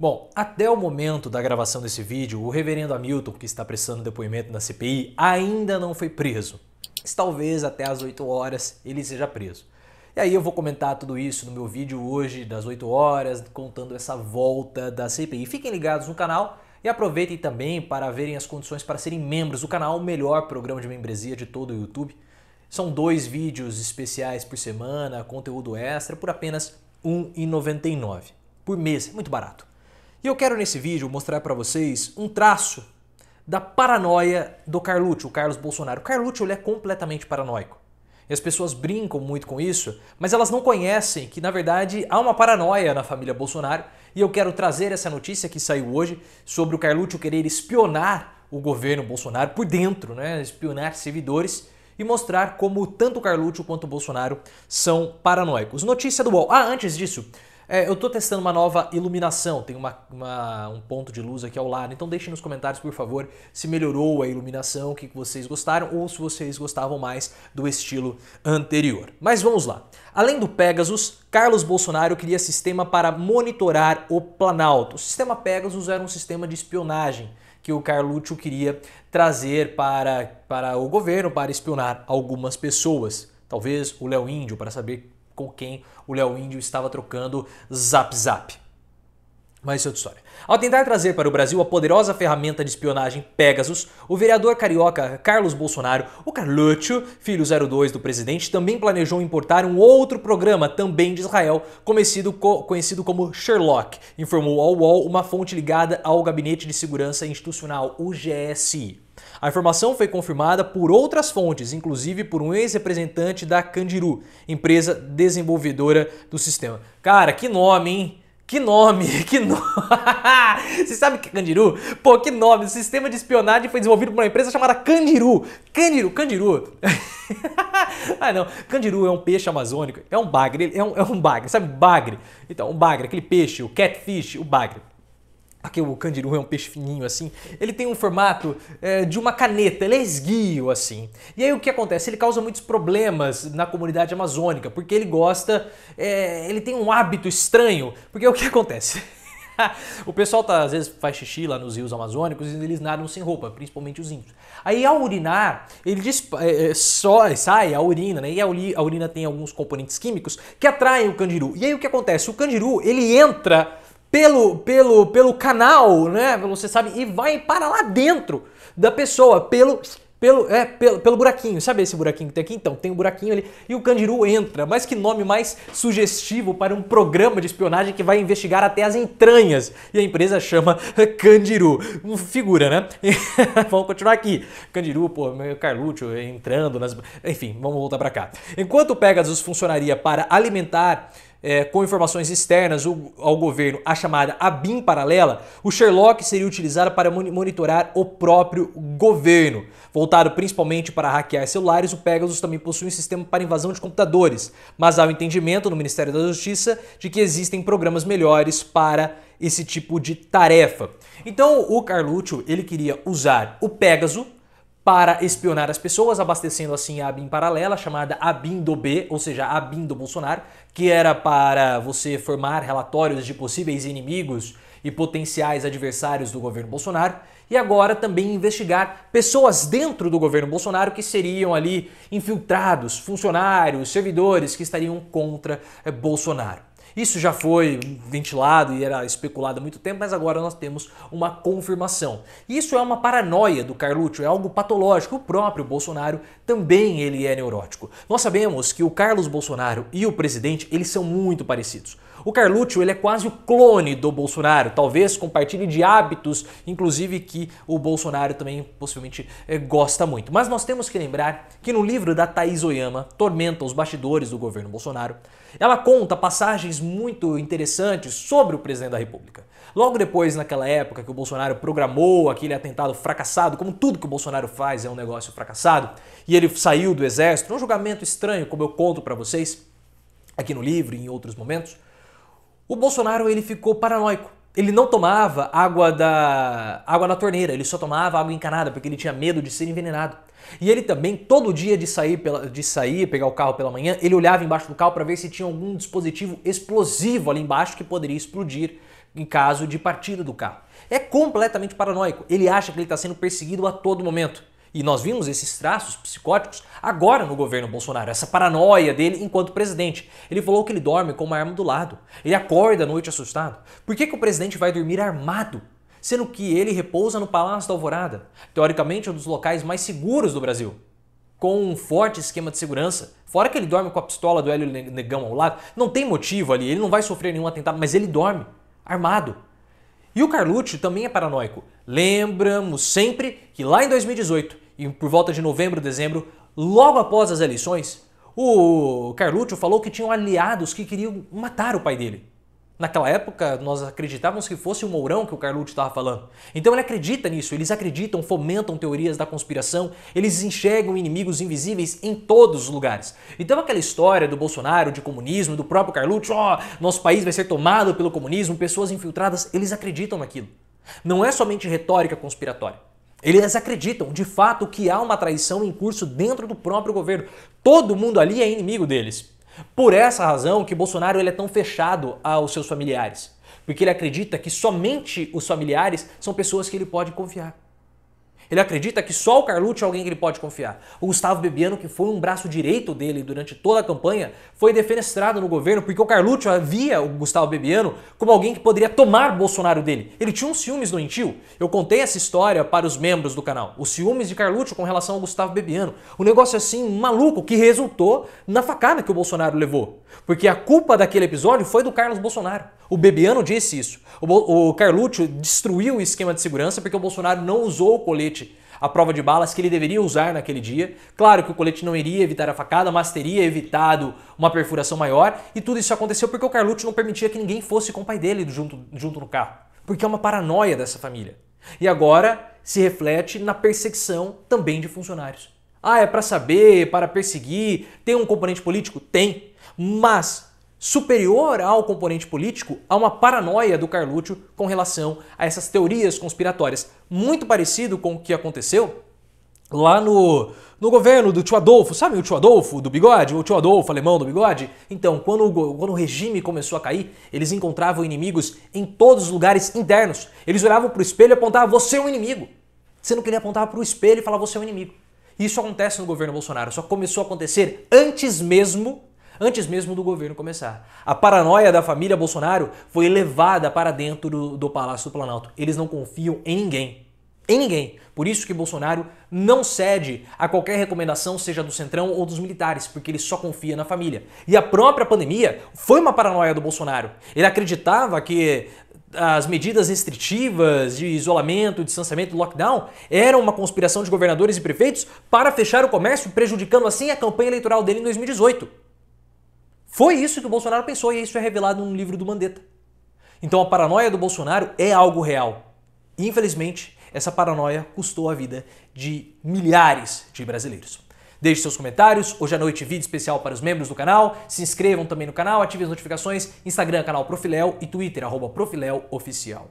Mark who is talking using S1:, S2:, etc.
S1: Bom, até o momento da gravação desse vídeo, o reverendo Hamilton, que está prestando depoimento na CPI, ainda não foi preso. Talvez até às 8 horas ele seja preso. E aí eu vou comentar tudo isso no meu vídeo hoje, das 8 horas, contando essa volta da CPI. Fiquem ligados no canal e aproveitem também para verem as condições para serem membros do canal, o melhor programa de membresia de todo o YouTube. São dois vídeos especiais por semana, conteúdo extra, por apenas R$ 1,99 por mês, é muito barato. E eu quero nesse vídeo mostrar para vocês um traço da paranoia do Carlucci, o Carlos Bolsonaro. O Carlucci ele é completamente paranoico. E as pessoas brincam muito com isso, mas elas não conhecem que, na verdade, há uma paranoia na família Bolsonaro. E eu quero trazer essa notícia que saiu hoje sobre o Carlucci querer espionar o governo Bolsonaro por dentro, né? espionar servidores e mostrar como tanto o Carlucci quanto o Bolsonaro são paranoicos. Notícia do UOL. Ah, antes disso, é, eu estou testando uma nova iluminação, tem uma, uma, um ponto de luz aqui ao lado, então deixem nos comentários, por favor, se melhorou a iluminação, o que vocês gostaram ou se vocês gostavam mais do estilo anterior. Mas vamos lá. Além do Pegasus, Carlos Bolsonaro queria sistema para monitorar o Planalto. O sistema Pegasus era um sistema de espionagem que o Carluccio queria trazer para, para o governo para espionar algumas pessoas. Talvez o Léo Índio, para saber com quem o Léo Índio estava trocando zap-zap. Mas isso é outra história. Ao tentar trazer para o Brasil a poderosa ferramenta de espionagem Pegasus, o vereador carioca Carlos Bolsonaro, o Carluccio, filho 02 do presidente, também planejou importar um outro programa, também de Israel, conhecido, conhecido como Sherlock, informou ao UOL uma fonte ligada ao Gabinete de Segurança Institucional, o GSI. A informação foi confirmada por outras fontes, inclusive por um ex-representante da Candiru, empresa desenvolvedora do sistema. Cara, que nome, hein? Que nome, que nome. Você sabe o que é Candiru? Pô, que nome. O sistema de espionagem foi desenvolvido por uma empresa chamada Candiru. Candiru, Candiru. ah, não. Candiru é um peixe amazônico. É um bagre. É um, é um bagre. Sabe bagre? Então, um bagre, aquele peixe, o catfish, o bagre. Aqui o candiru é um peixe fininho assim. Ele tem um formato é, de uma caneta, ele é esguio assim. E aí o que acontece? Ele causa muitos problemas na comunidade amazônica, porque ele gosta. É, ele tem um hábito estranho. Porque o que acontece? o pessoal tá, às vezes faz xixi lá nos rios amazônicos e eles nadam sem roupa, principalmente os índios. Aí ao urinar, ele é, é, só, sai a urina, né? E a, a urina tem alguns componentes químicos que atraem o candiru. E aí o que acontece? O candiru, ele entra pelo, pelo, pelo canal, né? Você sabe, e vai para lá dentro da pessoa, pelo. Pelo, é, pelo, pelo buraquinho, sabe esse buraquinho que tem aqui? Então, tem um buraquinho ali e o Candiru entra. Mas que nome mais sugestivo para um programa de espionagem que vai investigar até as entranhas. E a empresa chama Candiru. Figura, né? vamos continuar aqui. Candiru, pô, meu Carluccio entrando nas... Enfim, vamos voltar para cá. Enquanto o Pegasus funcionaria para alimentar é, com informações externas ao governo, a chamada ABIN paralela, o Sherlock seria utilizado para monitorar o próprio governo. Voltado principalmente para hackear celulares, o Pegasus também possui um sistema para invasão de computadores, mas há o um entendimento no Ministério da Justiça de que existem programas melhores para esse tipo de tarefa. Então, o Carluccio, ele queria usar o Pegasus para espionar as pessoas, abastecendo assim a ABIN paralela, chamada ABIN do B, ou seja, a ABIN do Bolsonaro, que era para você formar relatórios de possíveis inimigos e potenciais adversários do governo Bolsonaro, e agora também investigar pessoas dentro do governo Bolsonaro que seriam ali infiltrados, funcionários, servidores que estariam contra eh, Bolsonaro. Isso já foi ventilado e era especulado há muito tempo, mas agora nós temos uma confirmação. Isso é uma paranoia do Carluccio, é algo patológico. O próprio Bolsonaro também ele é neurótico. Nós sabemos que o Carlos Bolsonaro e o presidente, eles são muito parecidos. O Carluccio ele é quase o clone do Bolsonaro, talvez compartilhe de hábitos, inclusive que o Bolsonaro também possivelmente é, gosta muito. Mas nós temos que lembrar que no livro da Thaís Oyama, Tormenta os bastidores do governo Bolsonaro, ela conta passagens muito interessantes sobre o presidente da República. Logo depois, naquela época que o Bolsonaro programou aquele atentado fracassado, como tudo que o Bolsonaro faz é um negócio fracassado, e ele saiu do exército, um julgamento estranho, como eu conto para vocês aqui no livro e em outros momentos, o Bolsonaro ele ficou paranoico. Ele não tomava água da água na torneira, ele só tomava água encanada porque ele tinha medo de ser envenenado. E ele também, todo dia de sair, pela, de sair, pegar o carro pela manhã, ele olhava embaixo do carro para ver se tinha algum dispositivo explosivo ali embaixo que poderia explodir em caso de partida do carro. É completamente paranoico. Ele acha que ele está sendo perseguido a todo momento. E nós vimos esses traços psicóticos agora no governo Bolsonaro, essa paranoia dele enquanto presidente. Ele falou que ele dorme com uma arma do lado, ele acorda à noite assustado. Por que, que o presidente vai dormir armado? sendo que ele repousa no Palácio da Alvorada, teoricamente um dos locais mais seguros do Brasil, com um forte esquema de segurança. Fora que ele dorme com a pistola do Hélio Negão ao lado, não tem motivo ali, ele não vai sofrer nenhum atentado, mas ele dorme, armado. E o Carlucci também é paranoico. Lembramos sempre que lá em 2018, e por volta de novembro, dezembro, logo após as eleições, o Carlucci falou que tinham aliados que queriam matar o pai dele. Naquela época, nós acreditávamos que fosse o Mourão que o Carlucci estava falando. Então ele acredita nisso, eles acreditam, fomentam teorias da conspiração, eles enxergam inimigos invisíveis em todos os lugares. Então aquela história do Bolsonaro, de comunismo, do próprio Carlucci, ó, oh, nosso país vai ser tomado pelo comunismo, pessoas infiltradas, eles acreditam naquilo. Não é somente retórica conspiratória. Eles acreditam, de fato, que há uma traição em curso dentro do próprio governo. Todo mundo ali é inimigo deles. Por essa razão que Bolsonaro ele é tão fechado aos seus familiares, porque ele acredita que somente os familiares são pessoas que ele pode confiar. Ele acredita que só o Carlucci é alguém que ele pode confiar. O Gustavo Bebiano, que foi um braço direito dele durante toda a campanha, foi defenestrado no governo porque o Carlucci via o Gustavo Bebiano como alguém que poderia tomar Bolsonaro dele. Ele tinha um ciúmes doentio. Eu contei essa história para os membros do canal. Os ciúmes de Carlucci com relação ao Gustavo Bebiano. Um negócio assim maluco que resultou na facada que o Bolsonaro levou. Porque a culpa daquele episódio foi do Carlos Bolsonaro. O Bebiano disse isso. O, Carluccio destruiu o esquema de segurança porque o Bolsonaro não usou o colete à prova de balas que ele deveria usar naquele dia. Claro que o colete não iria evitar a facada, mas teria evitado uma perfuração maior. E tudo isso aconteceu porque o Carluccio não permitia que ninguém fosse com o pai dele junto, junto no carro. Porque é uma paranoia dessa família. E agora se reflete na perseguição também de funcionários. Ah, é para saber, para perseguir, tem um componente político? Tem. Mas superior ao componente político há uma paranoia do Carluccio com relação a essas teorias conspiratórias. Muito parecido com o que aconteceu lá no, no governo do tio Adolfo, sabe o tio Adolfo do bigode? O tio Adolfo alemão do bigode? Então, quando o, quando o regime começou a cair, eles encontravam inimigos em todos os lugares internos. Eles olhavam para o espelho e apontavam, você é um inimigo. Sendo que ele apontava para o espelho e falava, você é um inimigo. Isso acontece no governo Bolsonaro, só começou a acontecer antes mesmo antes mesmo do governo começar. A paranoia da família Bolsonaro foi levada para dentro do, do Palácio do Planalto. Eles não confiam em ninguém. Em ninguém. Por isso que Bolsonaro não cede a qualquer recomendação, seja do Centrão ou dos militares, porque ele só confia na família. E a própria pandemia foi uma paranoia do Bolsonaro. Ele acreditava que ah, as medidas restritivas de isolamento, distanciamento, lockdown eram uma conspiração de governadores e prefeitos para fechar o comércio, prejudicando assim a campanha eleitoral dele em 2018. Foi isso que o Bolsonaro pensou e isso é revelado num livro do Mandetta. Então a paranoia do Bolsonaro é algo real. E, infelizmente, essa paranoia custou a vida de milhares de brasileiros. Deixe seus comentários. Hoje à noite, vídeo especial para os membros do canal. Se inscrevam também no canal, ativem as notificações. Instagram, canal Profilel e Twitter, arroba Oficial.